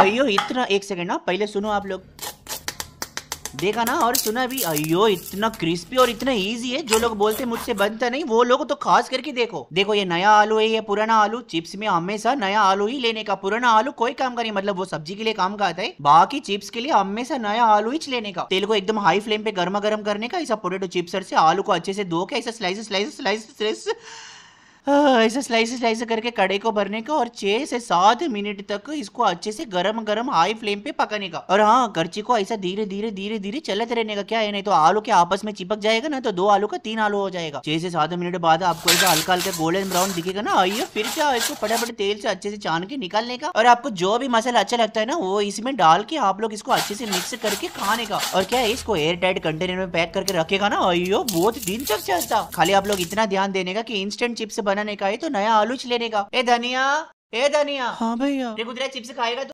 अयो इतना एक सेकेंड ना पहले सुनो आप लोग देखा ना और सुना भी अयो इतना क्रिस्पी और इतना इजी है जो लोग बोलते मुझसे बनता नहीं वो लोग तो खास करके देखो देखो ये नया आलू है ये पुराना आलू चिप्स में हमेशा नया आलू ही लेने का पुराना आलू कोई काम का नहीं मतलब वो सब्जी के लिए काम का आता है बाकी चिप्स के लिए हमेशा नया आलू ही लेने का तेल को एकदम हाई फ्लेम पे गर्मा गर्म करने का ऐसा पोटेटो चिप्सर से आलू को अच्छे से धो के ऐसा स्लाइस स्लाइस स्लाइस स्लाइस ऐसे स्लाइस स्लाइस करके कड़े को भरने का और छह से सात मिनट तक इसको अच्छे से गरम गरम हाई फ्लेम पे पकाने का और हाँ करची को ऐसा धीरे धीरे धीरे धीरे चलते रहने का क्या है नहीं तो आलू के आपस में चिपक जाएगा ना तो दो आलू का तीन आलू हो जाएगा छह से सात मिनट बाद आपको ऐसा हल्का हल्का गोल्डन ब्राउन दिखेगा ना आइए फिर क्या इसको फटाफट तेल से अच्छे से छान के निकालने का और आपको जो भी मसाला अच्छा लगता है ना वो इसमें डाल के आप लोग इसको अच्छे से मिक्स करके खाने का और क्या इसको एयर टाइट कंटेनर में पैक करके रखेगा ना अयो बहुत दिन तक चलता खाली आप लोग इतना ध्यान देने का की इंस्टेंट चिप्स बनाने का है तो नया आलू लेने का ए धनिया ए धनिया हाँ भैया चिप्स खाएगा तो